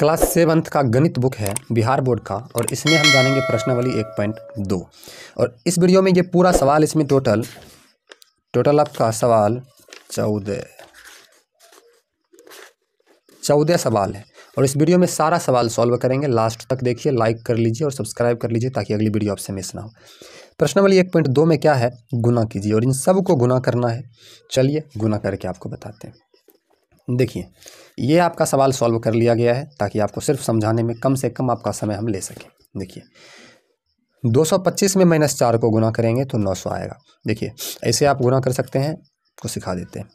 class seventh का गणित book है बिहार बोर्ड का और इसमें हम जानेंगे प्रश्नवली एक पॉइंट दो और इस वीडियो में ये पूरा सवाल इसमें टोटल टोटल आपका सवाल चौदह चौदह सवाल है और इस वीडियो में सारा सवाल सॉल्व करेंगे लास्ट तक देखिए लाइक कर लीजिए और सब्सक्राइब कर लीजिए ताकि अगली वीडियो आपसे मिस ना हो प्रश्नवली एक पॉइंट दो में क्या है गुना कीजिए और इन सब को गुना करना है चलिए गुना करके आपको बताते हैं देखिए ये आपका सवाल सॉल्व कर लिया गया है ताकि आपको सिर्फ समझाने में कम से कम आपका समय हम ले सकें देखिए 225 में माइनस चार को गुना करेंगे तो 900 आएगा देखिए ऐसे आप गुना कर सकते हैं को सिखा देते हैं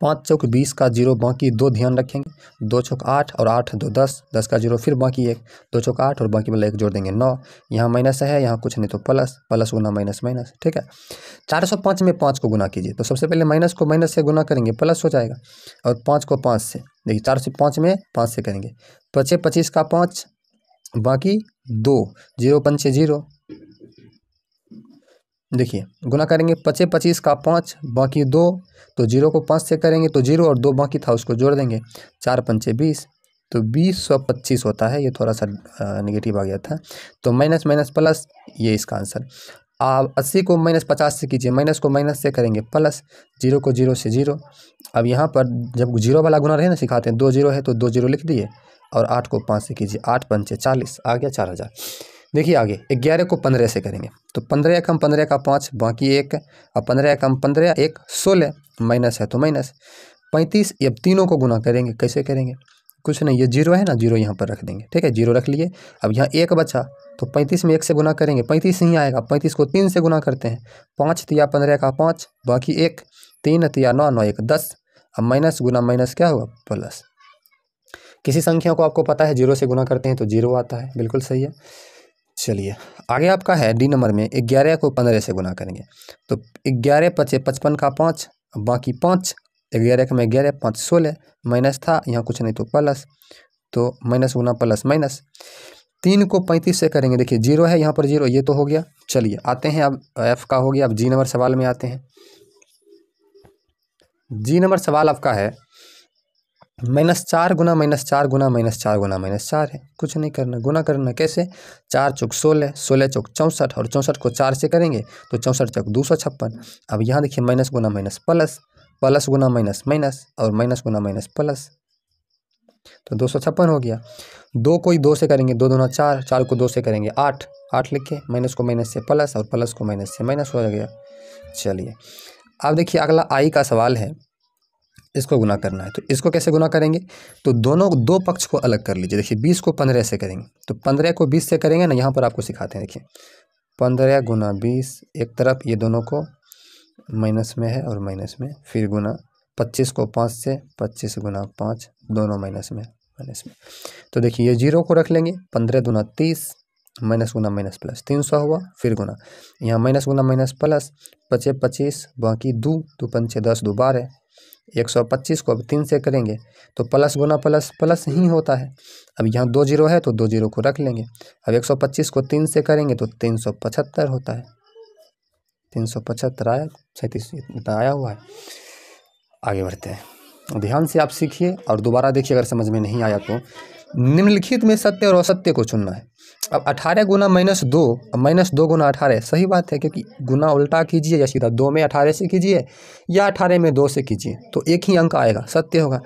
पाँच चौक बीस का जीरो बाकी दो ध्यान रखेंगे दो चौक आठ और आठ दो दस दस का जीरो फिर बाकी एक दो चौक आठ और बाकी वाला एक जोड़ देंगे नौ यहाँ माइनस है यहाँ कुछ नहीं तो प्लस प्लस गुना माइनस माइनस ठीक है चार सौ पाँच में पाँच को गुना कीजिए तो सबसे पहले माइनस को माइनस से गुना करेंगे प्लस हो जाएगा और पाँच को पाँच से देखिए चार सौ पाँच में पाँच से करेंगे पचे तो पच्चीस का पाँच बाकी दो जीरो पंचे जीरो देखिए गुना करेंगे पचे पच्चीस का पाँच बाकी दो तो जीरो को पाँच से करेंगे तो जीरो और दो बाकी था उसको जोड़ देंगे चार पंचे बीस तो बीस सौ पच्चीस होता है ये थोड़ा सा निगेटिव आ गया था तो माइनस माइनस प्लस ये इसका आंसर आप अस्सी को माइनस पचास से कीजिए माइनस को माइनस से करेंगे प्लस जीरो को जीरो से जीरो अब यहाँ पर जब जीरो वाला गुना रहे ना सिखाते हैं दो जीरो है तो दो जीरो लिख दिए और आठ को पाँच से कीजिए आठ पंचे चालीस आ गया चार हज़ार देखिए आगे ग्यारह को पंद्रह से करेंगे तो पंद्रह कम पंद्रह का पाँच बाकी एक और पंद्रह कम पंद्रह एक सोलह माइनस है तो माइनस पैंतीस अब तीनों को गुना करेंगे कैसे करेंगे कुछ नहीं ये जीरो है ना जीरो यहाँ पर रख देंगे ठीक है जीरो रख लिए अब यहाँ एक बचा तो पैंतीस में एक से गुना करेंगे पैंतीस ही आएगा पैंतीस को तीन से गुना करते हैं पाँच तिया पंद्रह का पाँच बाकी एक तीन तिया नौ नौ एक दस अब माइनस गुना माइनस क्या होगा प्लस किसी संख्या को आपको पता है जीरो से गुना करते हैं तो जीरो आता है बिल्कुल सही है चलिए आगे आपका है डी नंबर में ग्यारह को पंद्रह से गुना करेंगे तो ग्यारह पचे पचपन का पाँच बाकी पाँच ग्यारह का में ग्यारह पाँच सोलह माइनस था यहाँ कुछ नहीं तो प्लस तो माइनस गुना प्लस माइनस तीन को पैंतीस से करेंगे देखिए जीरो है यहाँ पर जीरो ये तो हो गया चलिए आते हैं अब एफ का हो गया अब जी नंबर सवाल में आते हैं जी नंबर सवाल आपका है माइनस चार गुना माइनस चार गुना माइनस चार गुना माइनस चार है कुछ नहीं करना गुना करना कैसे चार चौक सोलह सोलह चौक चौंसठ और चौंसठ को चार से करेंगे तो चौंसठ चौक दो सौ छप्पन अब यहाँ देखिए माइनस गुना माइनस प्लस प्लस गुना माइनस माइनस और माइनस गुना माइनस प्लस तो दो सौ छप्पन हो गया दो को ही दो से करेंगे दो दोनों चार चार को दो से करेंगे आठ आठ लिखे माइनस को माइनस से प्लस और प्लस को माइनस से माइनस हो गया चलिए अब देखिए अगला आई का सवाल है इसको गुना करना है तो इसको कैसे गुना करेंगे तो दोनों दो पक्ष को अलग कर लीजिए देखिए बीस को पंद्रह से करेंगे तो पंद्रह को बीस से करेंगे ना यहाँ पर आपको सिखाते हैं देखिए पंद्रह गुना बीस एक तरफ ये दोनों को माइनस में है और माइनस में फिर गुना पच्चीस को पाँच से पच्चीस गुना पाँच दोनों माइनस में माइनस में तो देखिए ये जीरो को रख लेंगे पंद्रह गुना तीस माइनस गुना माइनस प्लस तीन सौ हुआ फिर गुना यहाँ माइनस गुना माइनस प्लस पचे पच्चीस बाकी दो दो पंचे दस दो बारह एक सौ पच्चीस को अब तीन से करेंगे तो प्लस गुना प्लस प्लस ही होता है अब यहाँ दो जीरो है तो दो जीरो को रख लेंगे अब एक सौ पच्चीस को तीन से करेंगे तो तीन सौ पचहत्तर होता है तीन सौ पचहत्तर आया छत्तीस इतना आया हुआ है आगे बढ़ते हैं ध्यान से आप सीखिए और दोबारा देखिए अगर समझ में नहीं आया तो निम्नलिखित में सत्य और असत्य को चुनना है अब अठारह गुना माइनस दो माइनस दो गुना अठारह सही बात है क्योंकि गुना उल्टा कीजिए या सीधा दो में अठारह से कीजिए या अठारह में दो से कीजिए तो एक ही अंक आएगा सत्य होगा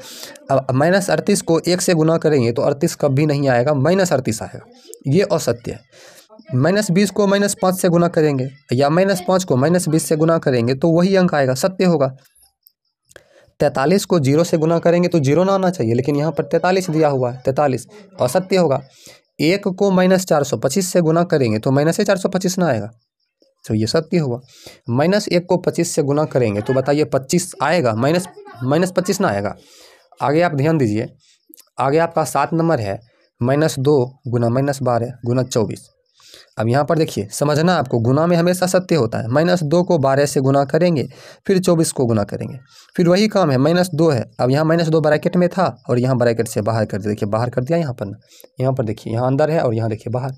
अब माइनस अड़तीस को एक से गुना करेंगे तो अड़तीस कभी नहीं आएगा माइनस अड़तीस आएगा ये असत्य है माइनस बीस को माइनस पाँच से गुना करेंगे या माइनस पाँच को माइनस बीस से गुना करेंगे तो वही अंक आएगा सत्य होगा तैंतालीस को जीरो से गुना करेंगे तो जीरो ना आना चाहिए लेकिन यहाँ पर तैंतालीस दिया हुआ है तैंतालीस असत्य होगा एक को माइनस चार सौ पच्चीस से गुना करेंगे तो माइनस ही चार सौ पच्चीस ना आएगा तो ये सत्य हुआ माइनस एक को पच्चीस से गुना करेंगे तो बताइए पच्चीस आएगा माइनस माइनस पच्चीस ना आएगा आगे आप ध्यान दीजिए आगे आपका सात नंबर है माइनस दो गुना माइनस बारह गुना चौबीस अब यहाँ पर देखिए समझना आपको गुना में हमेशा सत्य होता है माइनस दो को बारह से गुना करेंगे फिर चौबीस को गुना करेंगे फिर वही काम है माइनस दो है अब यहाँ माइनस दो ब्रैकेट में था और यहाँ ब्रैकेट से बाहर कर दिया देखिए बाहर कर दिया यहाँ पर ना यहाँ पर देखिए यहाँ अंदर है और यहाँ देखिए बाहर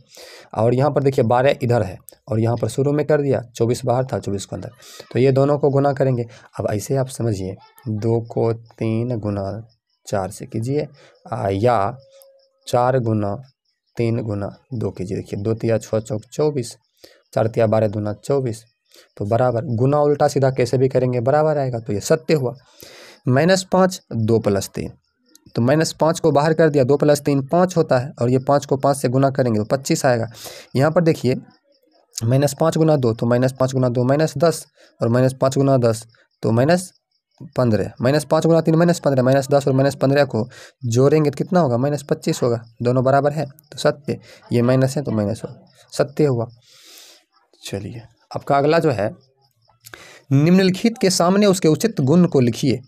और यहाँ पर देखिए बारह इधर है और यहाँ पर शुरू में कर दिया चौबीस बाहर था चौबीस को अंदर तो ये दोनों को गुना करेंगे अब ऐसे आप समझिए दो को तीन गुना चार से कीजिए या चार गुना तीन गुना दो कीजिए देखिए दो तिया छः चौक चौबीस चार तिया बारह दुना चौबीस तो बराबर गुना उल्टा सीधा कैसे भी करेंगे बराबर आएगा तो ये सत्य हुआ माइनस पाँच दो प्लस तीन तो माइनस पाँच को बाहर कर दिया दो प्लस तीन पाँच होता है और ये पाँच को पाँच से गुना करेंगे तो पच्चीस आएगा यहाँ पर देखिए माइनस पाँच गुना दो तो माइनस पाँच गुना दो माइनस दस और माइनस पाँच गुना दस तो माइनस पंद्रह माइनस पाँच गुना तीन माइनस पंद्रह माइनस दस और माइनस पंद्रह को जोड़ेंगे तो कितना होगा माइनस पच्चीस होगा दोनों बराबर है तो सत्य ये माइनस है तो माइनस होगा सत्य हुआ चलिए आपका अगला जो है निम्नलिखित के सामने उसके उचित गुण को लिखिए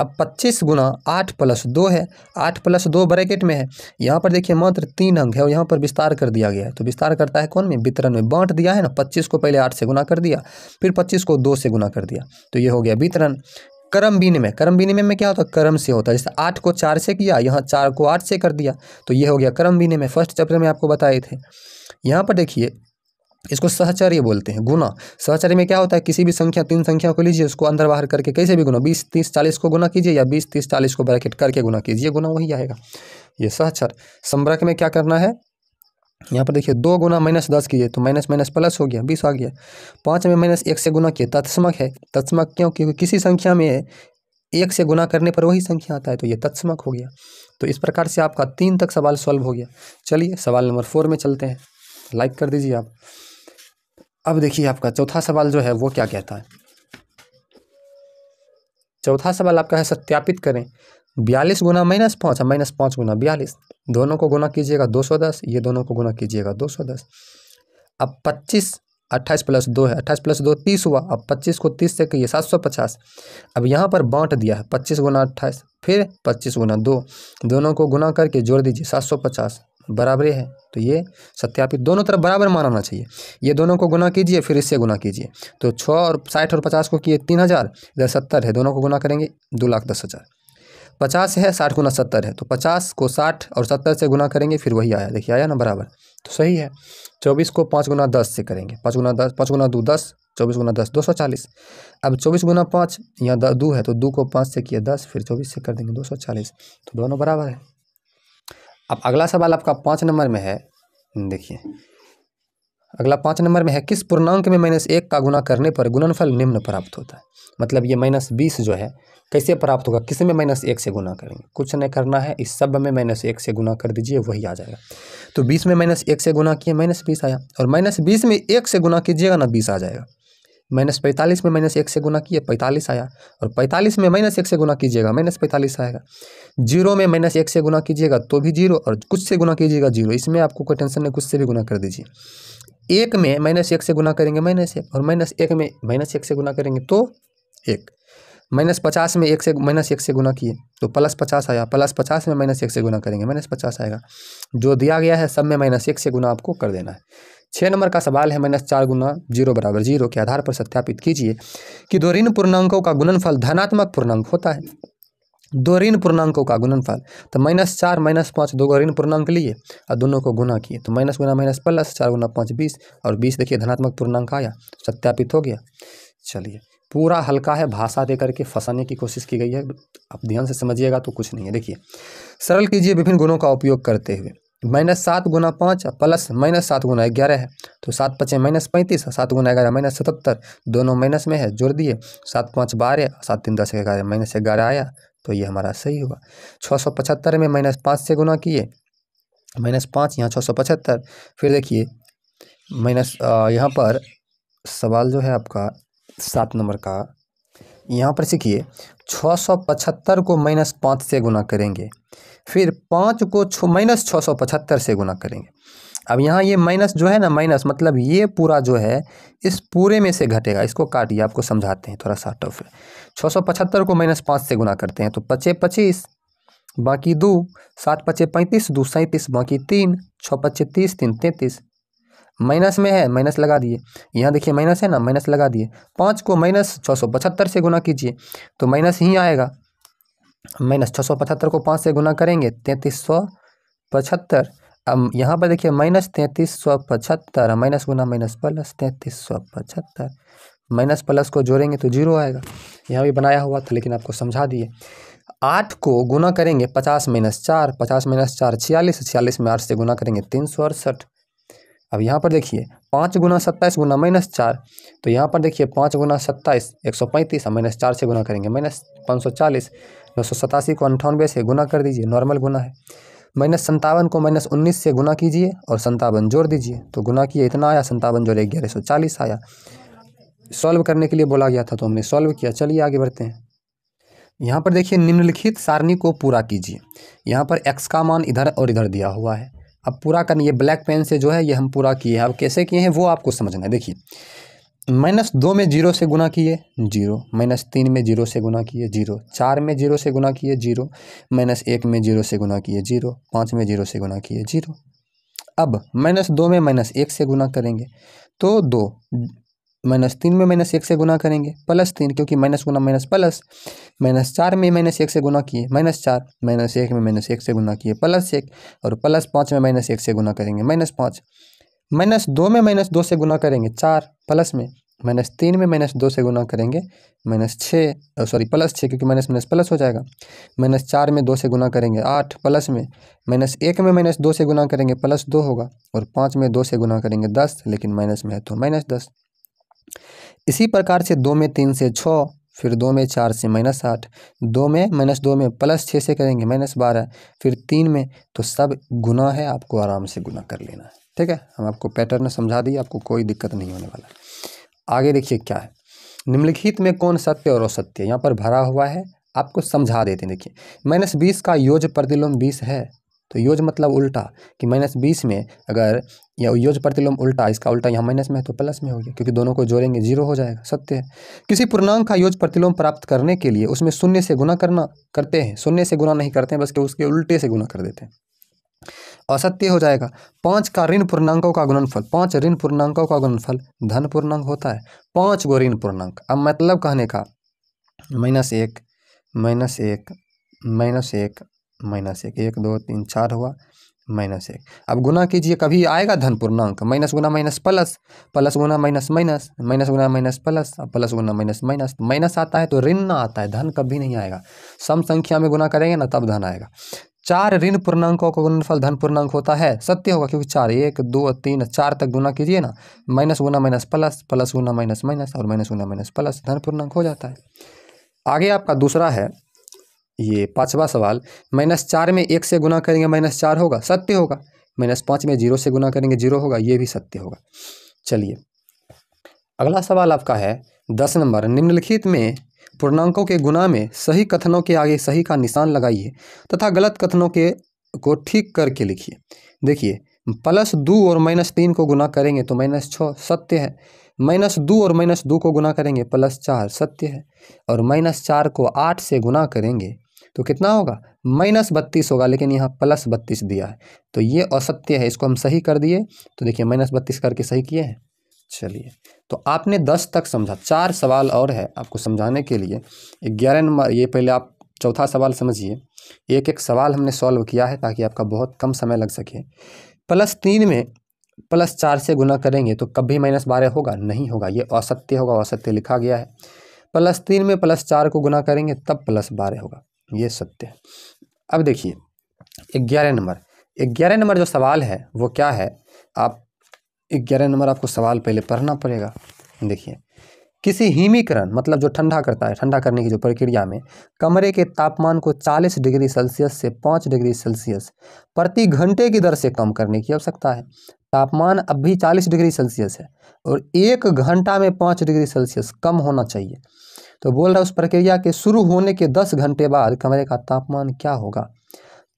अब पच्चीस गुना आठ प्लस दो है आठ प्लस दो ब्रैकेट में है यहाँ पर देखिए मात्र तीन अंक है और यहाँ पर विस्तार कर दिया गया है तो विस्तार करता है कौन में वितरण में बांट दिया है ना पच्चीस को पहले आठ से गुना कर दिया फिर पच्चीस को दो से गुना कर दिया तो ये हो गया वितरण कर्म बीन में करम बीन में, क्या होता है कर्म से होता है जैसे आठ को चार से किया यहाँ चार को आठ से कर दिया तो ये हो गया कर्म बीन में फर्स्ट चैप्टर में आपको बताए थे यहाँ पर देखिए इसको सहचर्य बोलते हैं गुना सहचर्य में क्या होता है किसी भी संख्या तीन संख्या को लीजिए उसको अंदर बाहर करके कैसे भी गुना बीस तीस चालीस को गुना कीजिए या बीस तीस चालीस को ब्रैकेट करके गुना कीजिए गुना वही आएगा ये सहचर संब्रक में क्या करना है यहाँ पर देखिए दो गुना माइनस दस कीजिए तो माइनस माइनस प्लस हो गया बीस आ गया पाँच में माइनस एक से गुना किया तत्समक है तत्समक क्यों क्योंकि किसी संख्या में एक से गुना करने पर वही संख्या आता है तो ये तत्समक हो गया तो इस प्रकार से आपका तीन तक सवाल सॉल्व हो गया चलिए सवाल नंबर फोर में चलते हैं लाइक कर दीजिए आप अब देखिए आपका चौथा सवाल जो है वो क्या कहता है चौथा सवाल आपका है सत्यापित करें बयालीस गुना माइनस पाँच माइनस पाँच गुना बयालीस दोनों को गुना कीजिएगा दो सौ दस ये दोनों को गुना कीजिएगा दो सौ दस अब पच्चीस अट्ठाईस प्लस दो है अट्ठाईस प्लस दो तीस हुआ अब पच्चीस को तीस से कहिए सात सौ पचास अब यहाँ पर बांट दिया है पच्चीस गुना अट्ठाईस फिर पच्चीस गुना दो दोनों को गुना करके जोड़ दीजिए सात सौ पचास बराबरी है तो ये सत्यापित दोनों तरफ बराबर मान होना चाहिए ये दोनों को गुना कीजिए फिर इससे गुना कीजिए तो छः और साठ और पचास को किए तीन हज़ार इधर सत्तर है दोनों को गुना करेंगे दो लाख दस हज़ार पचास है साठ गुना सत्तर है तो पचास को साठ और सत्तर से गुना करेंगे फिर वही आया देखिए आया ना बराबर तो सही है चौबीस को पाँच गुना दस से करेंगे पाँच गुना दस पाँच गुना दो दस चौबीस गुना दस दो सौ चालीस अब चौबीस गुना पाँच यहाँ दो है तो दो को पाँच से किया दस फिर चौबीस से कर देंगे दो सौ चालीस तो दोनों बराबर है अब अगला सवाल आपका पाँच नंबर में है देखिए अगला पाँच नंबर में है किस पूर्णांक में माइनस एक का गुना करने पर गुणनफल निम्न प्राप्त होता है मतलब ये माइनस बीस जो है कैसे प्राप्त होगा किस में माइनस एक से गुना करेंगे कुछ नहीं करना है इस सब में माइनस एक से गुना कर दीजिए वही आ जाएगा तो बीस में माइनस एक से गुना किए माइनस बीस आया और माइनस बीस में एक से गुना कीजिएगा ना बीस आ जाएगा माइनस पैंतालीस में माइनस एक से गुना किए पैंतालीस आया और पैंतालीस में माइनस एक से गुना कीजिएगा माइनस पैंतालीस आएगा जीरो में माइनस एक से गुना कीजिएगा तो भी जीरो और कुछ से गुना कीजिएगा जीरो इसमें आपको कोई टेंशन नहीं कुछ से भी गुना कर दीजिए एक में माइनस एक से गुना करेंगे माइनस एक और माइनस एक में माइनस एक से गुना करेंगे तो एक माइनस पचास में एक से माइनस एक से गुना किए तो प्लस पचास आया प्लस पचास में माइनस एक से गुना करेंगे माइनस पचास आएगा जो दिया गया है सब में माइनस एक से गुना आपको कर देना है छः नंबर का सवाल है माइनस चार गुना जीरो बराबर जीरो के आधार पर सत्यापित कीजिए कि दो ऋण पूर्णांकों का गुणनफल धनात्मक पूर्णांक होता है दो ऋण पूर्णांकों का गुणनफल तो माइनस चार माइनस पाँच दो ऋण पूर्णांक लिए और दोनों को गुना किए तो माइनस गुना माइनस प्लस चार गुना पाँच बीस और बीस देखिए धनात्मक पूर्णांक आया सत्यापित हो गया चलिए पूरा हल्का है भाषा दे करके फंसाने की कोशिश की गई है आप ध्यान से समझिएगा तो कुछ नहीं है देखिए सरल कीजिए विभिन्न गुणों का उपयोग करते हुए माइनस सात गुना पाँच प्लस माइनस सात गुना ग्यारह है तो सात पचे माइनस पैंतीस सात गुना ग्यारह माइनस सतहत्तर दोनों माइनस में है जोड़ दिए सात पाँच बारह सात तीन दस ग्यारह माइनस ग्यारह आया तो ये हमारा सही होगा छः सौ पचहत्तर में माइनस पाँच से गुना किए माइनस पाँच यहाँ छः सौ पचहत्तर फिर देखिए माइनस यहाँ पर सवाल जो है आपका सात नंबर का यहाँ पर सीखिए छः सौ पचहत्तर को माइनस पाँच से गुना करेंगे फिर पाँच को माइनस छः सौ पचहत्तर से गुना करेंगे अब यहाँ ये माइनस जो है ना माइनस मतलब ये पूरा जो है इस पूरे में से घटेगा इसको काटिए आपको समझाते हैं थोड़ा सा टफ छः सौ पचहत्तर को माइनस पाँच से गुना करते हैं तो पचे पच्चीस बाकी दो सात पचे पैंतीस दो सैंतीस बाकी तीन छः पच्चे तीस तीन तैंतीस माइनस में है माइनस लगा दिए यहाँ देखिए माइनस है ना माइनस लगा दिए पाँच को माइनस छः सौ पचहत्तर से गुना कीजिए तो माइनस ही आएगा माइनस छः सौ पचहत्तर को पाँच से गुना करेंगे तैंतीस सौ पचहत्तर अब यहाँ पर देखिए माइनस तैंतीस सौ पचहत्तर माइनस गुना माइनस प्लस तैंतीस सौ पचहत्तर माइनस प्लस को जोड़ेंगे तो जीरो आएगा यहाँ भी बनाया हुआ था लेकिन आपको समझा दिए आठ को गुना करेंगे पचास माइनस चार पचास माइनस चार छियालीस छियालीस में आठ से गुना करेंगे तीन सौ अड़सठ अब यहाँ पर देखिए पाँच गुना सत्ताईस गुना माइनस चार तो यहाँ पर देखिए पाँच गुना सत्ताईस एक सौ पैंतीस माइनस चार से गुना करेंगे माइनस पाँच सौ चालीस नौ सौ सतासी को अंठानवे से गुना कर दीजिए नॉर्मल गुना है माइनस संतावन को माइनस उन्नीस से गुना कीजिए और संतावन जोड़ दीजिए तो गुना किए इतना आया संतावन जोड़ ग्यारह सौ चालीस आया सॉल्व करने के लिए बोला गया था तो हमने सॉल्व किया चलिए आगे बढ़ते हैं यहाँ पर देखिए निम्नलिखित सारणी को पूरा कीजिए यहाँ पर एक्स का मान इधर और इधर दिया हुआ है अब पूरा करना ये ब्लैक पेन से जो है ये हम पूरा किए हैं अब कैसे किए हैं वो आपको समझना है देखिए माइनस दो में जीरो से गुना किए जीरो माइनस तीन में जीरो से गुना किए जीरो चार में जीरो से गुना किए जीरो माइनस एक में जीरो से गुना किए जीरो पाँच में जीरो से गुना किए जीरो अब माइनस दो में माइनस एक से गुना करेंगे तो दो माइनस तीन में माइनस एक से गुना करेंगे प्लस तीन क्योंकि माइनस गुना माइनस प्लस माइनस चार में माइनस एक से गुना किए माइनस चार माइनस एक में माइनस एक से गुना किए प्लस एक और प्लस पाँच में माइनस एक से गुना करेंगे माइनस पाँच माइनस दो में माइनस दो से गुना करेंगे चार प्लस में माइनस तीन में माइनस दो से गुना करेंगे माइनस छः सॉरी प्लस छः क्योंकि माइनस माइनस प्लस हो जाएगा माइनस चार में दो से गुना करेंगे आठ प्लस में माइनस एक में माइनस दो से गुना करेंगे प्लस दो होगा और पाँच में दो से गुना करेंगे दस लेकिन माइनस में है तो माइनस दस इसी प्रकार से दो में तीन से छः फिर दो में चार से माइनस आठ दो में माइनस दो में प्लस छः से करेंगे माइनस बारह फिर तीन में तो सब गुना है आपको आराम से गुना कर लेना है ठीक है हम आपको पैटर्न समझा दिए आपको कोई दिक्कत नहीं होने वाला आगे देखिए क्या है निम्नलिखित में कौन सत्य और असत्य यहाँ पर भरा हुआ है आपको समझा देते हैं देखिए माइनस बीस का योज प्रतिलोम बीस है तो योज मतलब उल्टा कि माइनस बीस में अगर या योज प्रतिलोम उल्टा इसका उल्टा यहाँ माइनस में है तो प्लस में हो गया क्योंकि दोनों को जोड़ेंगे जीरो हो जाएगा सत्य है किसी पूर्णांक का योज प्रतिलोम प्राप्त करने के लिए उसमें शून्य से गुना करना करते हैं शून्य से गुना नहीं करते हैं बस कि उसके उल्टे से गुना कर देते हैं असत्य हो जाएगा पाँच का ऋण पूर्णांकों का गुणनफल पाँच ऋण पूर्णांकों का गुणनफल धन पूर्णांक होता है पाँच गो ऋण पूर्णांक अब मतलब कहने का माइनस एक माइनस एक माइनस एक माइनस एक एक दो तीन चार हुआ माइनस एक अब गुना कीजिए कभी आएगा धन पूर्णांक माइनस गुना माइनस प्लस प्लस गुना माइनस माइनस माइनस गुना माइनस प्लस अब प्लस गुना माइनस माइनस माइनस आता है तो ऋण ना आता है धन कभी नहीं आएगा सम संख्या में गुना करेंगे ना तब धन आएगा चार ऋण पूर्णांकों का गुणनफल धन पूर्णांक होता है सत्य होगा क्योंकि चार एक दो तीन चार तक गुना कीजिए ना माइनस गुना माइनस प्लस प्लस गुना माइनस माइनस और माइनस गुना माइनस प्लस धन पूर्णांक हो जाता है आगे आपका दूसरा है ये पांचवा सवाल माइनस चार में एक से गुना करेंगे माइनस चार होगा सत्य होगा माइनस पाँच में जीरो से गुना करेंगे जीरो होगा ये भी सत्य होगा चलिए अगला सवाल आपका है दस नंबर निम्नलिखित में पूर्णांकों के गुना में सही कथनों के आगे सही का निशान लगाइए तथा गलत कथनों के को ठीक करके लिखिए देखिए प्लस दो और माइनस तीन को गुना करेंगे तो माइनस छः सत्य है माइनस दो और माइनस दो को गुना करेंगे प्लस चार सत्य है और माइनस चार को आठ से गुना करेंगे तो कितना होगा माइनस बत्तीस होगा लेकिन यहाँ प्लस बत्तीस दिया है तो ये असत्य है इसको हम सही कर दिए तो देखिए माइनस बत्तीस करके सही किए हैं चलिए तो आपने दस तक समझा चार सवाल और है आपको समझाने के लिए ग्यारह नंबर ये पहले आप चौथा सवाल समझिए एक एक सवाल हमने सॉल्व किया है ताकि आपका बहुत कम समय लग सके प्लस तीन में प्लस चार से गुना करेंगे तो कभी माइनस बारह होगा नहीं होगा ये असत्य होगा असत्य लिखा गया है प्लस तीन में प्लस चार को गुना करेंगे तब प्लस बारह होगा ये सत्य है अब देखिए ग्यारह नंबर ग्यारह नंबर जो सवाल है वो क्या है आप ग्यारह नंबर आपको सवाल पहले पढ़ना पड़ेगा देखिए किसी हिमीकरण मतलब जो ठंडा करता है ठंडा करने की जो प्रक्रिया में कमरे के तापमान को 40 डिग्री सेल्सियस से 5 डिग्री सेल्सियस प्रति घंटे की दर से कम करने की आवश्यकता है तापमान अब भी 40 डिग्री सेल्सियस है और एक घंटा में 5 डिग्री सेल्सियस कम होना चाहिए तो बोल रहा है उस प्रक्रिया के शुरू होने के दस घंटे बाद कमरे का तापमान क्या होगा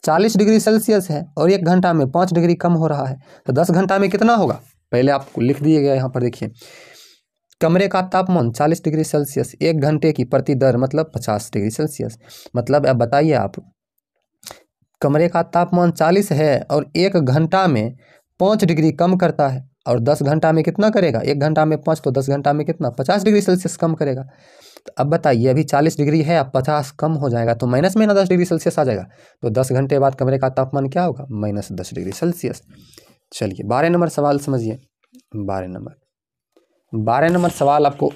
चालीस डिग्री सेल्सियस है और एक घंटा में पाँच डिग्री कम हो रहा है तो दस घंटा में कितना होगा पहले आपको लिख दिया गया यहाँ पर देखिए कमरे का तापमान 40 डिग्री सेल्सियस एक घंटे की प्रति दर मतलब 50 डिग्री सेल्सियस मतलब अब बताइए आप कमरे का तापमान 40 है और एक घंटा में पाँच डिग्री कम करता है और दस घंटा में कितना करेगा एक घंटा में पाँच तो दस घंटा में कितना पचास डिग्री सेल्सियस कम करेगा तो अब बताइए अभी चालीस डिग्री है अब पचास कम हो जाएगा तो माइनस में ना दस डिग्री सेल्सियस आ जाएगा तो दस घंटे बाद कमरे का तापमान क्या होगा माइनस दस डिग्री सेल्सियस चलिए बारह नंबर सवाल समझिए बारह नंबर बारह नंबर सवाल आपको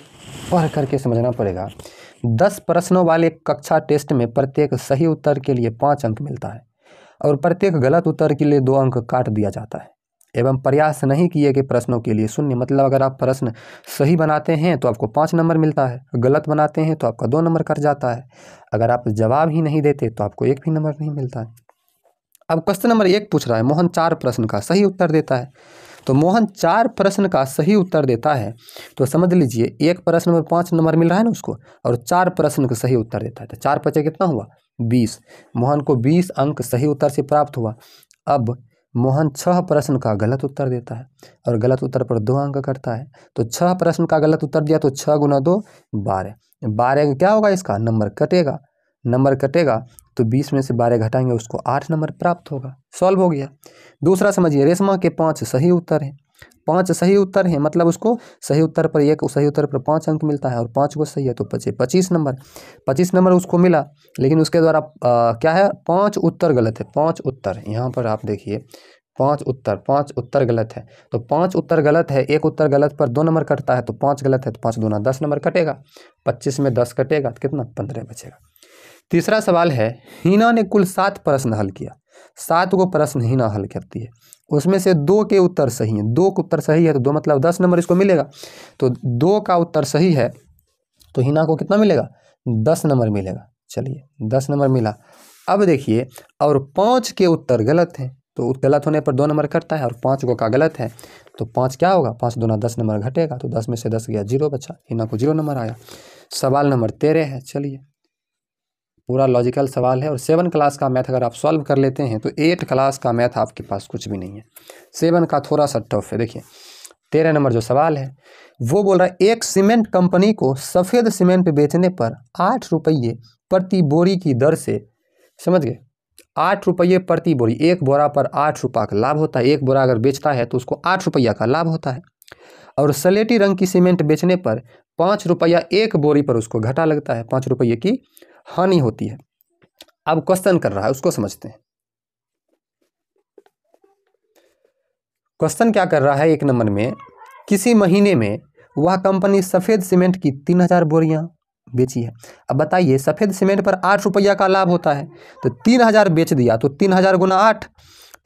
पढ़ करके समझना पड़ेगा दस प्रश्नों वाले कक्षा टेस्ट में प्रत्येक सही उत्तर के लिए पाँच अंक मिलता है और प्रत्येक गलत उत्तर के लिए दो अंक काट दिया जाता है एवं प्रयास नहीं किए गए प्रश्नों के लिए शून्य मतलब अगर आप प्रश्न सही बनाते हैं तो आपको पाँच नंबर मिलता है गलत बनाते हैं तो आपका दो नंबर कट जाता है अगर आप जवाब ही नहीं देते तो आपको एक भी नंबर नहीं मिलता है अब क्वेश्चन नंबर एक पूछ रहा है मोहन चार प्रश्न का सही उत्तर देता है तो मोहन चार प्रश्न का सही उत्तर देता है तो समझ लीजिए एक प्रश्न में पाँच नंबर मिल रहा है ना उसको और चार प्रश्न का सही उत्तर देता है तो चार पचे कितना हुआ बीस मोहन को बीस अंक सही उत्तर से प्राप्त हुआ अब मोहन छह प्रश्न का गलत उत्तर देता है और गलत उत्तर पर दो अंक करता है तो छह प्रश्न का गलत उत्तर दिया तो छः गुना दो बारह बारह क्या होगा इसका नंबर कटेगा नंबर कटेगा तो बीस में से बारह घटाएंगे उसको आठ नंबर प्राप्त होगा सॉल्व हो गया दूसरा समझिए रेशमा के पाँच सही उत्तर हैं पाँच सही उत्तर हैं मतलब उसको सही उत्तर पर एक सही उत्तर पर पाँच अंक मिलता है और पाँच को सही है तो पचे पच्चीस नंबर पच्चीस नंबर उसको मिला लेकिन उसके द्वारा क्या है पाँच उत्तर गलत है पाँच उत्तर यहाँ पर आप देखिए पाँच उत्तर पाँच उत्तर गलत है तो पाँच उत्तर गलत है एक उत्तर गलत पर दो नंबर कटता है तो पाँच गलत है तो पाँच दोना दस नंबर कटेगा पच्चीस में दस कटेगा तो कितना पंद्रह बचेगा तीसरा सवाल है हीना ने कुल सात प्रश्न हल किया सात को प्रश्न हीना हल करती है उसमें से दो के उत्तर सही हैं दो का उत्तर सही है तो दो मतलब दस नंबर इसको मिलेगा तो दो का उत्तर सही है तो हीना को कितना मिलेगा दस नंबर मिलेगा चलिए दस नंबर मिला अब देखिए और पाँच के उत्तर गलत हैं तो गलत होने पर दो नंबर कटता है और पाँच को का गलत है तो पाँच क्या होगा पाँच दोना दस नंबर घटेगा तो दस में से दस गया जीरो बचा हिना को जीरो नंबर आया सवाल नंबर तेरह है चलिए पूरा लॉजिकल सवाल है और सेवन क्लास का मैथ अगर आप सॉल्व कर लेते हैं तो एट क्लास का मैथ आपके पास कुछ भी नहीं है सेवन का थोड़ा सा टफ है देखिए तेरह नंबर जो सवाल है वो बोल रहा है एक सीमेंट कंपनी को सफ़ेद सीमेंट बेचने पर आठ रुपये प्रति बोरी की दर से समझ गए आठ रुपये प्रति बोरी एक बोरा पर आठ रुपये का लाभ होता है एक बोरा अगर बेचता है तो उसको आठ रुपया का लाभ होता है और सलेटी रंग की सीमेंट बेचने पर पाँच रुपया एक बोरी पर उसको घटा लगता है पाँच रुपये की हानि होती है अब क्वेश्चन कर रहा है उसको समझते हैं क्वेश्चन क्या कर रहा है एक नंबर में किसी महीने में वह कंपनी सफ़ेद सीमेंट की तीन हज़ार बोरियां बेची है अब बताइए सफ़ेद सीमेंट पर आठ रुपया का लाभ होता है तो तीन हज़ार बेच दिया तो तीन हज़ार गुना आठ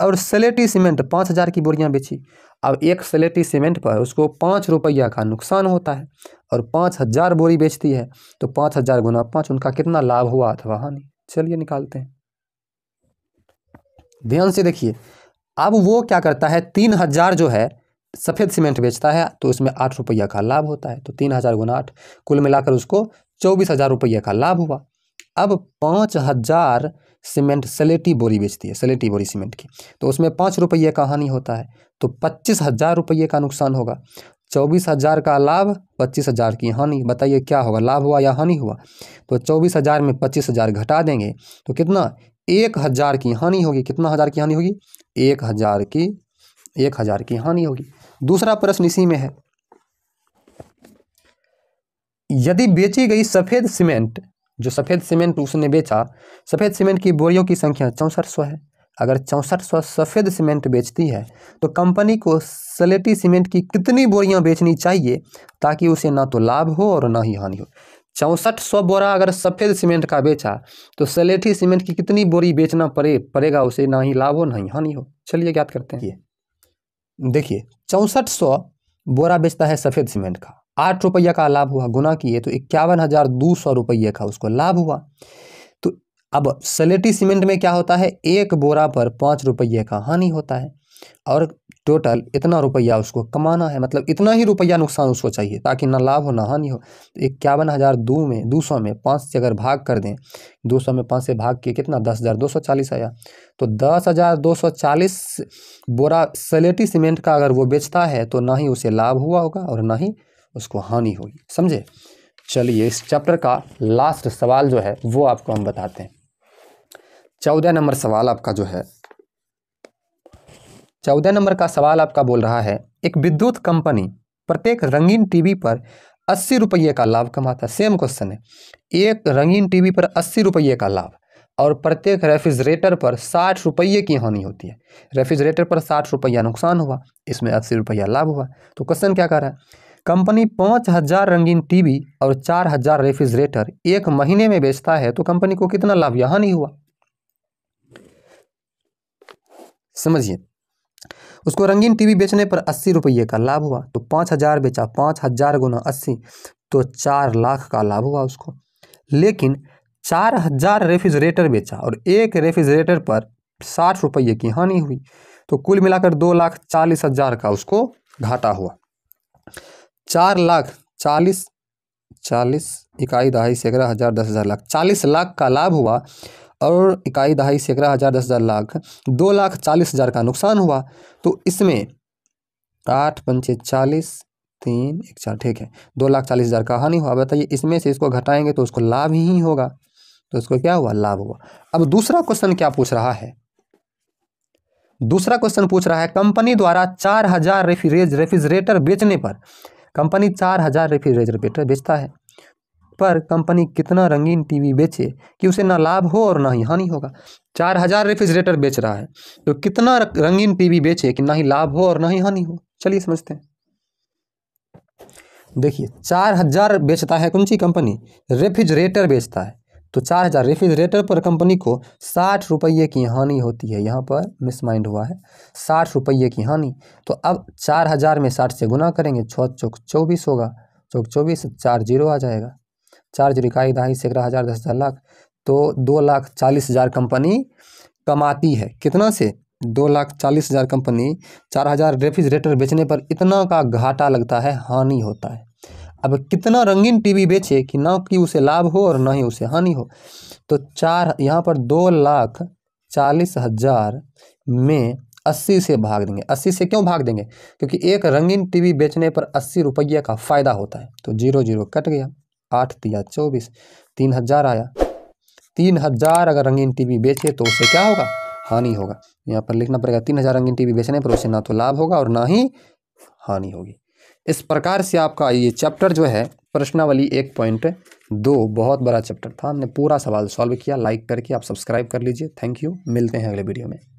और सलेटी सीमेंट पाँच हज़ार की बोरियां बेची अब एक स्लेटी सीमेंट पर उसको पाँच रुपया का नुकसान होता है और पाँच हज़ार बोरी बेचती है तो पाँच हज़ार गुना पाँच उनका कितना लाभ हुआ अथवा हानि चलिए निकालते हैं ध्यान से देखिए अब वो क्या करता है तीन हज़ार जो है सफ़ेद सीमेंट बेचता है तो उसमें आठ रुपया का लाभ होता है तो तीन हज़ार गुना आठ कुल मिलाकर उसको चौबीस हज़ार रुपये का लाभ हुआ अब पाँच हज़ार सीमेंट सलेटी बोरी बेचती है सलेटी बोरी सीमेंट की तो उसमें पाँच रुपये का हानि होता है तो पच्चीस हज़ार रुपये का नुकसान होगा चौबीस हज़ार का लाभ पच्चीस हज़ार की हानि बताइए क्या होगा लाभ हुआ या हानि हुआ तो चौबीस हज़ार में पच्चीस हज़ार घटा देंगे तो कितना एक हज़ार की हानि होगी कितना हज़ार की हानि होगी एक हज़ार की एक हज़ार की हानि होगी दूसरा प्रश्न इसी में है यदि बेची गई सफ़ेद सीमेंट जो सफ़ेद सीमेंट उसने बेचा सफ़ेद सीमेंट की बोरियों की संख्या चौंसठ सौ है अगर चौंसठ सौ सफ़ेद सीमेंट बेचती है तो कंपनी को सलेटी सीमेंट की कितनी बोरियां बेचनी चाहिए ताकि उसे ना तो लाभ हो और ना ही हानि हो चौंसठ सौ बोरा अगर सफ़ेद सीमेंट का बेचा तो सलेटी सीमेंट की कितनी बोरी बेचना पड़े पड़ेगा उसे ना ही लाभ हो ना ही हानि हो चलिए याद करते हैं देखिए चौंसठ सौ बोरा बेचता है सफ़ेद सीमेंट का आठ रुपये का लाभ हुआ गुना किए तो इक्यावन हज़ार दो सौ रुपये का उसको लाभ हुआ तो अब सलेटी सीमेंट में क्या होता है एक बोरा पर पाँच रुपये का हानि होता है और टोटल इतना रुपया उसको कमाना है मतलब इतना ही रुपया नुकसान उसको चाहिए ताकि ना लाभ हो ना हानि हो तो इक्यावन हज़ार दो में दो सौ में पाँच से अगर भाग कर दें दो सौ में पाँच से भाग के कितना दस हज़ार दो सौ चालीस आया तो दस हज़ार दो सौ चालीस बोरा सलेटी सीमेंट का अगर वो बेचता है तो ना ही उसे लाभ हुआ होगा और ना ही उसको हानि होगी समझे चलिए इस चैप्टर का लास्ट सवाल जो है वो आपको हम बताते हैं चौदह नंबर सवाल आपका जो है चौदह नंबर का सवाल आपका बोल रहा है एक विद्युत कंपनी प्रत्येक रंगीन टीवी पर अस्सी रुपये का लाभ कमाता है सेम क्वेश्चन है एक रंगीन टीवी पर अस्सी रुपये का लाभ और प्रत्येक रेफ्रिजरेटर पर साठ रुपये की हानि होती है रेफ्रिजरेटर पर साठ रुपया नुकसान हुआ इसमें अस्सी रुपया लाभ हुआ तो क्वेश्चन क्या कह रहा है कंपनी पाँच हज़ार रंगीन टीवी और चार हज़ार रेफ्रिजरेटर एक महीने में बेचता है तो कंपनी को कितना लाभ यहाँ नहीं हुआ समझिए उसको रंगीन टीवी बेचने पर अस्सी रुपये का लाभ हुआ तो पाँच हज़ार बेचा पाँच हज़ार गुना अस्सी तो चार लाख का लाभ हुआ उसको लेकिन चार हज़ार रेफ्रिजरेटर बेचा और एक रेफ्रिजरेटर पर साठ रुपये की हानि हुई तो कुल मिलाकर दो लाख चालीस हज़ार का उसको घाटा हुआ चार लाख चालीस चालीस इकाई दहाई सैकड़ा हज़ार दस हज़ार लाख चालीस लाख का लाभ हुआ और इकाई दहाई सैकड़ा हज़ार दस हज़ार लाख दो लाख चालीस हज़ार का नुकसान हुआ तो इसमें आठ पंचे चालीस तीन एक चार ठीक है दो लाख चालीस हज़ार का हानि हुआ बताइए इसमें से इसको घटाएंगे तो उसको लाभ ही होगा तो उसको क्या हुआ लाभ हुआ अब दूसरा क्वेश्चन क्या पूछ रहा है दूसरा क्वेश्चन पूछ रहा है कंपनी द्वारा चार हज़ार रेफ्रिजरेटर बेचने पर कंपनी चार हज़ार रेफ्रिजरेटर बेचता है पर कंपनी कितना रंगीन टीवी बेचे कि उसे ना लाभ हो और ना ही हानि होगा चार हज़ार रेफ्रिजरेटर बेच रहा है तो कितना रंगीन टीवी बेचे कि ना ही लाभ हो और ना ही हानि हो चलिए समझते हैं देखिए चार हज़ार बेचता है कौन सी कंपनी रेफ्रिजरेटर बेचता है तो चार हज़ार रेफ्रिजरेटर पर कंपनी को साठ रुपये की हानि होती है यहाँ पर मिसमाइंड हुआ है साठ रुपये की हानि तो अब चार हज़ार में साठ से गुना करेंगे छः चौक चौबीस होगा चौक चौबीस चार जीरो आ जाएगा चार जीरो इकाई दहाई सैकड़ा हज़ार दस हज़ार लाख तो दो लाख चालीस हज़ार कंपनी कमाती है कितना से दो लाख चालीस हज़ार कंपनी चार हज़ार रेफ्रिजरेटर बेचने पर इतना का घाटा लगता है हानि होता है अब कितना रंगीन टीवी बेचे कि ना कि उसे लाभ हो और ना ही उसे हानि हो तो चार यहाँ पर दो लाख चालीस हजार में अस्सी से भाग देंगे अस्सी से क्यों भाग देंगे क्योंकि एक रंगीन टीवी बेचने पर अस्सी रुपये का फ़ायदा होता है तो जीरो जीरो कट गया आठ तिया चौबीस तीन हज़ार आया तीन हज़ार अगर रंगीन टीवी बेचे तो उससे क्या होगा हानि होगा यहाँ पर लिखना पड़ेगा तीन हज़ार रंगीन टीवी बेचने पर उसे ना तो लाभ होगा और ना ही हानि होगी इस प्रकार से आपका ये चैप्टर जो है प्रश्नावली एक पॉइंट दो बहुत बड़ा चैप्टर था हमने पूरा सवाल सॉल्व किया लाइक करके आप सब्सक्राइब कर लीजिए थैंक यू मिलते हैं अगले वीडियो में